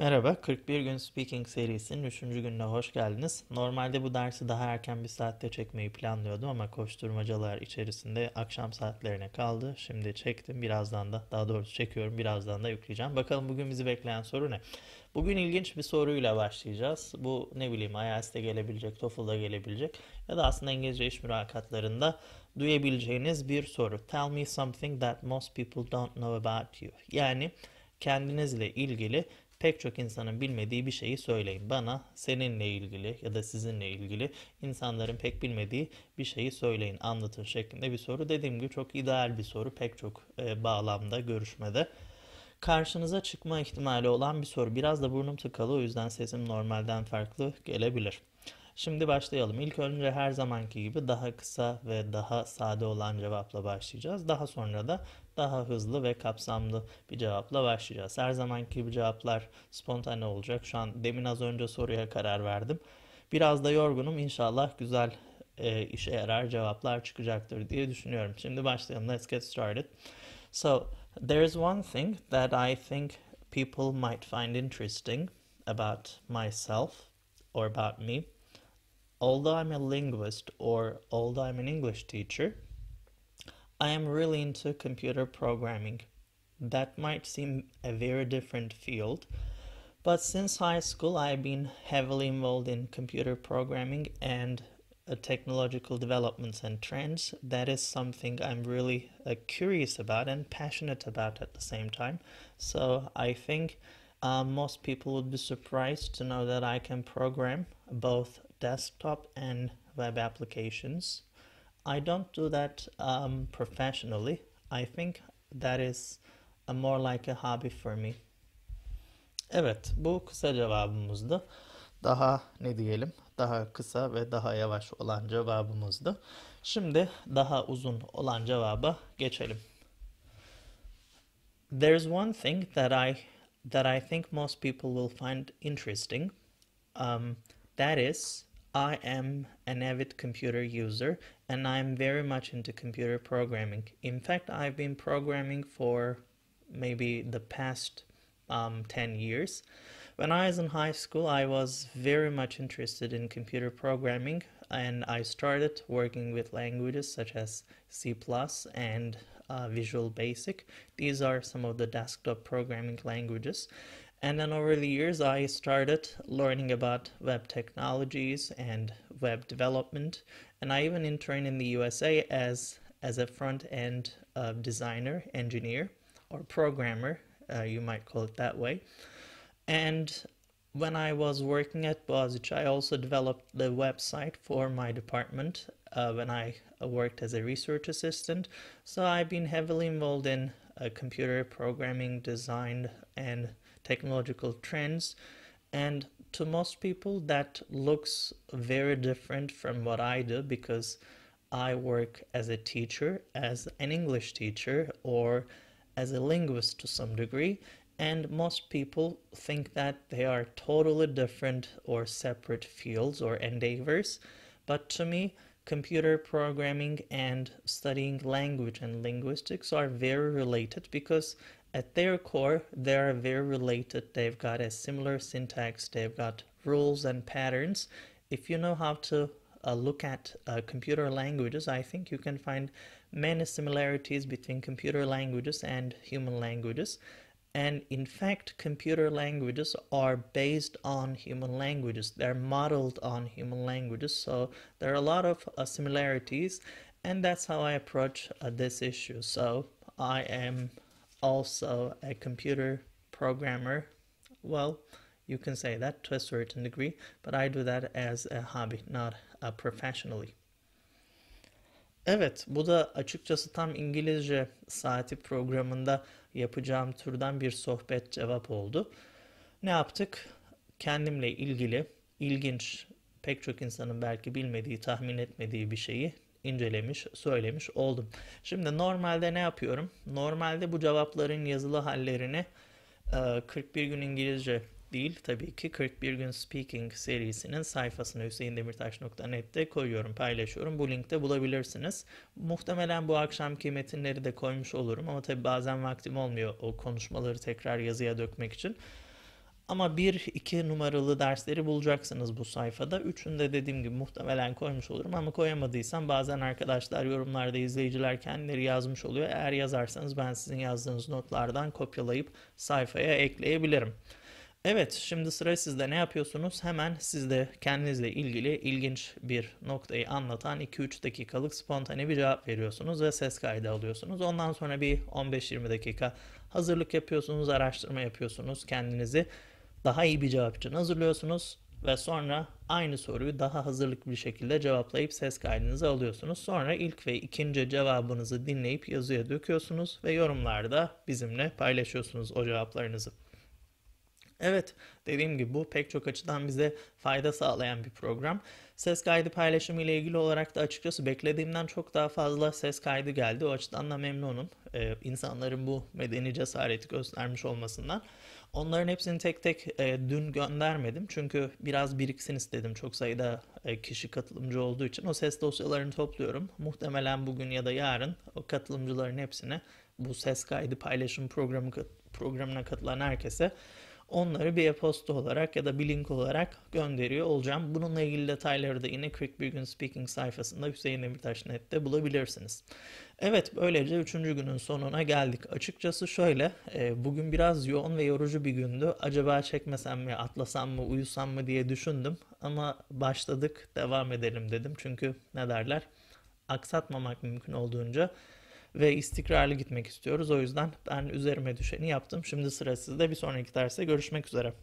Merhaba, 41 gün speaking serisinin 3. gününe hoş geldiniz. Normalde bu dersi daha erken bir saatte çekmeyi planlıyordum ama koşturmacalar içerisinde akşam saatlerine kaldı. Şimdi çektim, birazdan da, daha doğrusu çekiyorum, birazdan da yükleyeceğim. Bakalım bugün bizi bekleyen soru ne? Bugün ilginç bir soruyla başlayacağız. Bu ne bileyim IELTS'de gelebilecek, TOEFL'da gelebilecek ya da aslında İngilizce iş mülakatlarında duyabileceğiniz bir soru. Tell me something that most people don't know about you. Yani kendinizle ilgili pek çok insanın bilmediği bir şeyi söyleyin. Bana seninle ilgili ya da sizinle ilgili insanların pek bilmediği bir şeyi söyleyin, anlatın şeklinde bir soru. Dediğim gibi çok ideal bir soru pek çok e, bağlamda, görüşmede. Karşınıza çıkma ihtimali olan bir soru. Biraz da burnum tıkalı o yüzden sesim normalden farklı gelebilir. Şimdi başlayalım. İlk önce her zamanki gibi daha kısa ve daha sade olan cevapla başlayacağız. Daha sonra da daha hızlı ve kapsamlı bir cevapla başlayacağız. Her zamanki gibi cevaplar spontane olacak. Şu an demin az önce soruya karar verdim. Biraz da yorgunum. İnşallah güzel e, işe yarar cevaplar çıkacaktır diye düşünüyorum. Şimdi başlayalım. Let's get started. So, there's one thing that I think people might find interesting about myself or about me. although I'm a linguist or although I'm an English teacher, I am really into computer programming. That might seem a very different field, but since high school, I've been heavily involved in computer programming and uh, technological developments and trends. That is something I'm really uh, curious about and passionate about at the same time. So I think uh, most people would be surprised to know that I can program both desktop and web applications. I don't do that um, professionally. I think that is a uh, more like a hobby for me. Evet, bu kısa cevabımızdı. Daha ne diyelim? Daha kısa ve daha yavaş olan cevabımızdı. Şimdi daha uzun olan cevaba geçelim. There's one thing that I that I think most people will find interesting. Um, that is I am an avid computer user and I'm very much into computer programming. In fact, I've been programming for maybe the past um, 10 years. When I was in high school, I was very much interested in computer programming and I started working with languages such as C and uh, Visual Basic. These are some of the desktop programming languages. And then over the years, I started learning about web technologies and web development. And I even interned in the USA as, as a front end uh, designer, engineer, or programmer, uh, you might call it that way. And when I was working at Bozich, I also developed the website for my department uh, when I uh, worked as a research assistant. So I've been heavily involved in uh, computer programming, design, and technological trends. And to most people, that looks very different from what I do because I work as a teacher, as an English teacher, or as a linguist to some degree. And most people think that they are totally different or separate fields or endeavors. But to me, computer programming and studying language and linguistics are very related because at their core, they are very related. They've got a similar syntax, they've got rules and patterns. If you know how to uh, look at uh, computer languages, I think you can find many similarities between computer languages and human languages. And in fact, computer languages are based on human languages. They're modeled on human languages. So there are a lot of uh, similarities. And that's how I approach uh, this issue. So I am also a computer programmer. Well, you can say that to a certain degree, but I do that as a hobby, not a professionally. Evet, bu da açıkçası tam İngilizce saati programında yapacağım türden bir sohbet cevap oldu. Ne yaptık? Kendimle ilgili ilginç, pek çok insanın belki bilmediği, tahmin etmediği bir şeyi incelemiş, söylemiş oldum. Şimdi normalde ne yapıyorum? Normalde bu cevapların yazılı hallerini 41 e, gün İngilizce değil tabii ki 41 gün speaking serisinin sayfasına hüseyindemirtaş.net'te koyuyorum, paylaşıyorum. Bu linkte bulabilirsiniz. Muhtemelen bu akşamki metinleri de koymuş olurum ama tabii bazen vaktim olmuyor o konuşmaları tekrar yazıya dökmek için. Ama 1-2 numaralı dersleri bulacaksınız bu sayfada. Üçünde dediğim gibi muhtemelen koymuş olurum ama koyamadıysam bazen arkadaşlar yorumlarda izleyiciler kendileri yazmış oluyor. Eğer yazarsanız ben sizin yazdığınız notlardan kopyalayıp sayfaya ekleyebilirim. Evet şimdi sıra sizde ne yapıyorsunuz? Hemen sizde kendinizle ilgili ilginç bir noktayı anlatan 2-3 dakikalık spontane bir cevap veriyorsunuz ve ses kaydı alıyorsunuz. Ondan sonra bir 15-20 dakika hazırlık yapıyorsunuz, araştırma yapıyorsunuz kendinizi daha iyi bir cevap için hazırlıyorsunuz ve sonra aynı soruyu daha hazırlıklı bir şekilde cevaplayıp ses kaydınızı alıyorsunuz. Sonra ilk ve ikinci cevabınızı dinleyip yazıya döküyorsunuz ve yorumlarda bizimle paylaşıyorsunuz o cevaplarınızı. Evet, dediğim gibi bu pek çok açıdan bize fayda sağlayan bir program. Ses kaydı paylaşımı ile ilgili olarak da açıkçası beklediğimden çok daha fazla ses kaydı geldi. O açıdan da memnunum. Ee, insanların bu medeni cesareti göstermiş olmasından. Onların hepsini tek tek e, dün göndermedim. Çünkü biraz biriksin istedim. Çok sayıda e, kişi katılımcı olduğu için o ses dosyalarını topluyorum. Muhtemelen bugün ya da yarın o katılımcıların hepsine bu ses kaydı paylaşım programı programına katılan herkese Onları bir e-posta olarak ya da bir link olarak gönderiyor olacağım. Bununla ilgili detayları da yine Quick Bir Speaking sayfasında Hüseyin Demirtaş.net'te bulabilirsiniz. Evet böylece üçüncü günün sonuna geldik. Açıkçası şöyle e, bugün biraz yoğun ve yorucu bir gündü. Acaba çekmesem mi, atlasam mı, uyusam mı diye düşündüm. Ama başladık devam edelim dedim. Çünkü ne derler aksatmamak mümkün olduğunca ve istikrarlı gitmek istiyoruz. O yüzden ben üzerime düşeni yaptım. Şimdi sıra sizde. Bir sonraki derste görüşmek üzere.